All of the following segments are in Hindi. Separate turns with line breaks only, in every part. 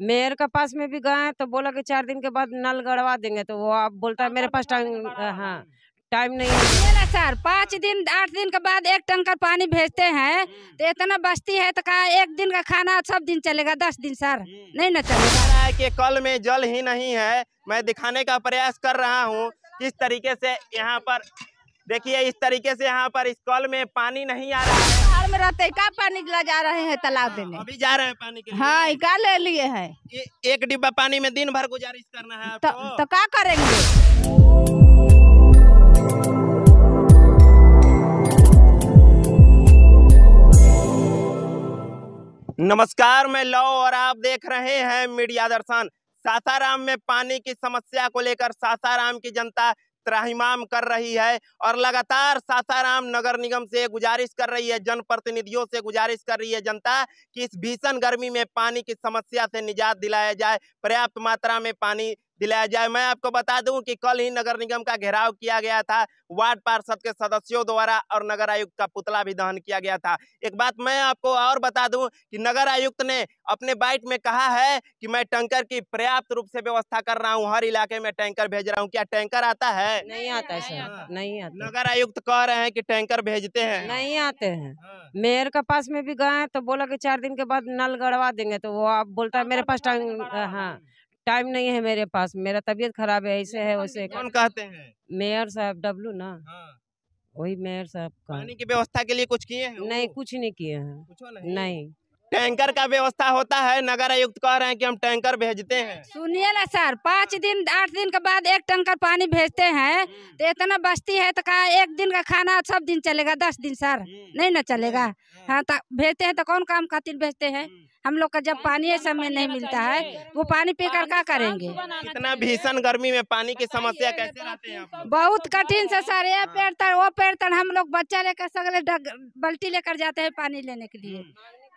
मेयर के पास में भी गए तो बोला कि चार दिन के बाद नल गड़वा देंगे तो वो आप बोलता है मेरे पास तो टाइम हाँ टाइम नहीं हाँ। है सर पाँच दिन आठ दिन के बाद एक टंकर
पानी भेजते हैं हम्म। तो इतना बस्ती है तो कहा एक दिन का खाना सब दिन चलेगा दस दिन सर हम्म। नहीं ना चलेगा है कि कल में जल ही नहीं है मैं दिखाने का प्रयास कर रहा हूँ
किस तरीके से यहाँ पर देखिए इस तरीके से यहाँ पर इस कल में पानी नहीं आ रहा है
में रहते हैं का पानी ला जा रहे हैं तालाब हाँ, देने अभी जा रहे हैं पानी के लिए हाँ का ले लिए
है एक डिब्बा पानी में दिन भर गुजारिश करना है तो, तो क्या करेंगे नमस्कार मैं लव और आप देख रहे हैं मीडिया दर्शन सासाराम में पानी की समस्या को लेकर सासाराम की जनता त्राहिमाम कर रही है और लगातार सासाराम नगर निगम से गुजारिश कर रही है जनप्रतिनिधियों से गुजारिश कर रही है जनता कि इस भीषण गर्मी में पानी की समस्या से निजात दिलाया जाए पर्याप्त मात्रा में पानी दिलाया जाए मैं आपको बता दूं कि कल ही नगर निगम का घेराव किया गया था वार्ड पार्षद के सदस्यों द्वारा और नगर आयुक्त का पुतला भी दहन किया गया था एक बात मैं आपको और बता दूं कि नगर आयुक्त ने अपने बाइट में कहा है कि मैं टैंकर की पर्याप्त रूप से व्यवस्था कर रहा हूँ हर इलाके में टैंकर भेज रहा हूँ क्या टैंकर
आता है नहीं आता है हाँ। नहीं आता नगर आयुक्त कह रहे हैं की टैंकर भेजते हैं नहीं आते हैं हाँ। मेयर के पास में भी गए तो बोला की चार दिन के बाद नल गड़वा देंगे तो वो आप बोलता है हाँ, मेरे पास टैंक हाँ टाइम नहीं है मेरे पास मेरा तबीयत खराब है ऐसे है वैसे कौन कहते हैं मेयर साहब डब्लू ना हाँ। वही मेयर साहब का पानी की व्यवस्था के लिए कुछ किए हैं नहीं कुछ नहीं किए हैं नहीं टैंकर का व्यवस्था होता है नगर आयुक्त कह
रहे हैं कि हम टैंकर भेजते हैं
सुनिए ना सर पाँच दिन आठ दिन के बाद एक टैंकर पानी भेजते हैं हम्म। तो इतना बस्ती है तो कहा एक दिन का खाना सब दिन चलेगा दस दिन सर हम्म। नहीं ना चलेगा हम्म। हाँ तो भेजते हैं तो कौन काम खातिर भेजते हैं हम लोग का जब पानी समय नहीं मिलता है वो पानी पीकर क्या करेंगे इतना भीषण गर्मी में पानी की समस्या कैसे रहते हैं बहुत कठिन से सर ये हाँ। पेड़ तर वो पेड़ तर हम लोग बच्चा लेकर सगले बल्टी लेकर जाते हैं पानी लेने के लिए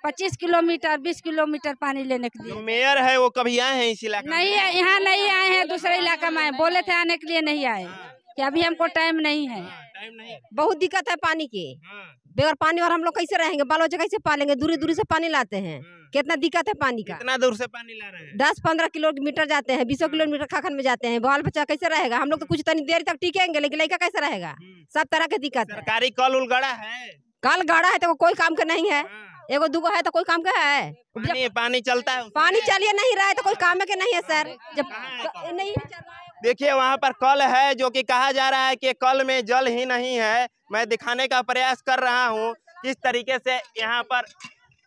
पच्चीस किलोमीटर बीस किलोमीटर पानी लेने के लिए मेयर है वो कभी आए हैं इस इलाके नहीं यहाँ नहीं आए हैं दूसरे इलाका में आए बोले थे आने के लिए नहीं आए हाँ। कि अभी हमको टाइम नहीं है टाइम हाँ, नहीं बहुत दिक्कत है पानी की हाँ। बेगर पानी
और हम लोग कैसे रहेंगे बाल बच्चे कैसे पालेंगे दूरी दूरी से पानी लाते हैं कितना दिक्कत है पानी का कितना दूर से पानी ला रहे हैं दस पंद्रह किलोमीटर जाते हैं बीसों किलोमीटर खाखन में जाते हैं बाल बच्चा कैसे रहेगा हम लोग तो कुछ तनी देर तक टिकेंगे लेकिन लड़का कैसे रहेगा सब तरह के दिक्कत सरकारी कल उल गड़ा है कल गड़ा है तो कोई काम का नहीं है एगो दूगो है तो कोई काम का है पानी, पानी चलता है पानी
चलिए नहीं रहा है तो कोई काम के नहीं है सर जब नहीं देखिए वहाँ पर कल है जो कि कहा जा रहा है कि कल में जल ही नहीं है मैं दिखाने का प्रयास कर रहा हूँ किस तरीके से यहाँ पर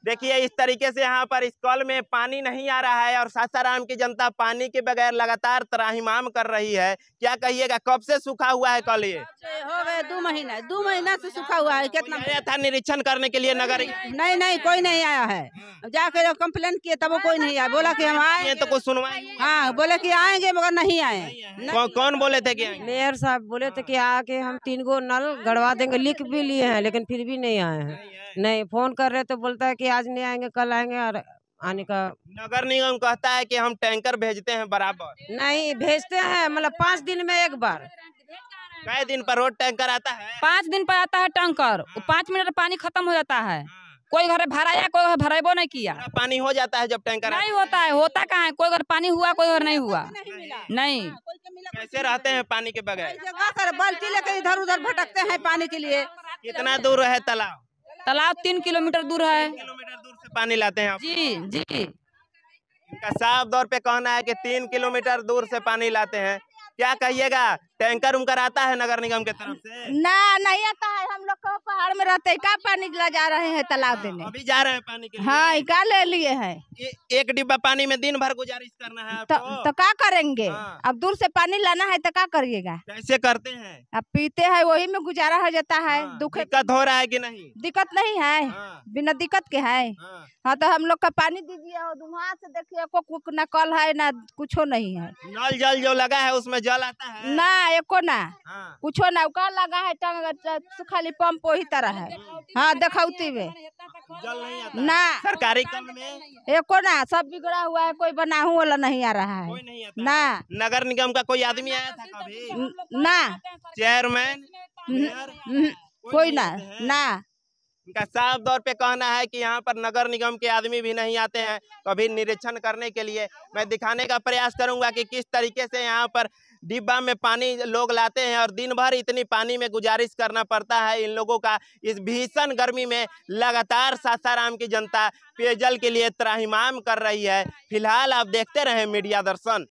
देखिए इस तरीके से यहाँ पर इस कल में पानी नहीं आ रहा है और सासाराम की जनता पानी के बगैर लगातार त्राहिमाम कर रही है क्या कहिएगा कब से सूखा हुआ है कल ये
हो गए दो महीना दो महीना से सूखा हुआ है कितना था निरीक्षण करने के लिए नगर नहीं नहीं कोई नहीं आया है जाकर कम्प्लेन किए तब कोई नहीं आया बोला की हम आए तो कुछ सुनवाई हाँ बोले की आएंगे मगर नहीं आए कौन बोले थे की मेयर साहब बोले थे की आके हम तीन गो नल गड़वा देंगे लिख भी लिए हैं लेकिन फिर भी नहीं आए हैं नहीं फोन कर रहे तो बोलता है की आज नहीं आएंगे कल आएंगे और आने का नगर निगम कहता है कि हम टैंकर भेजते हैं बराबर नहीं भेजते हैं मतलब पाँच दिन में एक बार कई दिन पर रोड टैंकर आता है पाँच दिन पर आता है टैंकर हाँ। पाँच मिनट पानी
खत्म हो जाता है हाँ। कोई घर भराया कोई घर भरेबो नहीं किया पानी हो जाता है जब टैंकर नहीं होता है होता कहाँ है कोई घर पानी हुआ कोई घर नहीं हुआ नहीं हाँ, कैसे रहते हैं पानी के बगैर
बल्टी लेकर इधर उधर भटकते हैं पानी के लिए कितना दूर है
तालाब तालाब तीन किलोमीटर दूर है पानी लाते हैं जी जी इनका साफ तौर पे कहना है कि तीन किलोमीटर दूर से पानी लाते हैं क्या कहिएगा टैंकर उनका आता है नगर निगम के तरफ से
ना नहीं आता है तो पहाड़ में रहते का पानी ला जा रहे हैं तालाब हाँ, देने अभी जा रहे हैं पानी के लिए हाँ का ले लिए है
एक डिब्बा पानी में दिन भर गुजारिश करना
है तो, तो क्या करेंगे हाँ। अब दूर से पानी लाना है तो क्या करिएगा कैसे करते हैं अब पीते हैं वही में गुजारा हो जाता है हाँ। दुख दिक्कत हो रहा है की नहीं दिक्कत नहीं है हाँ। बिना दिक्कत के है हाँ।, हाँ तो हम लोग का पानी दीजिए और से देखिए न कल है न कुछ नहीं है नल जल जो लगा है उसमें जल आता है ना एको ना कुछ ना लगा है खाली पंप हमको ही तरह है हाँ देखती में तो ना सरकारी काम तो में एको ना सब बिगड़ा हुआ है कोई बना हुआ वाला नहीं आ रहा है ना नगर निगम का कोई आदमी आया था तो कभी
ना चेयरमैन कोई ना ना इनका साफ तौर पे कहना है कि यहाँ पर नगर निगम के आदमी भी नहीं आते हैं कभी निरीक्षण करने के लिए मैं दिखाने का प्रयास करूँगा कि किस तरीके से यहाँ पर डिब्बा में पानी लोग लाते हैं और दिन भर इतनी पानी में गुजारिश करना पड़ता है इन लोगों का इस भीषण गर्मी में लगातार सासाराम की जनता पेयजल के लिए त्राहिमाम कर रही है फिलहाल आप देखते रहें मीडिया दर्शन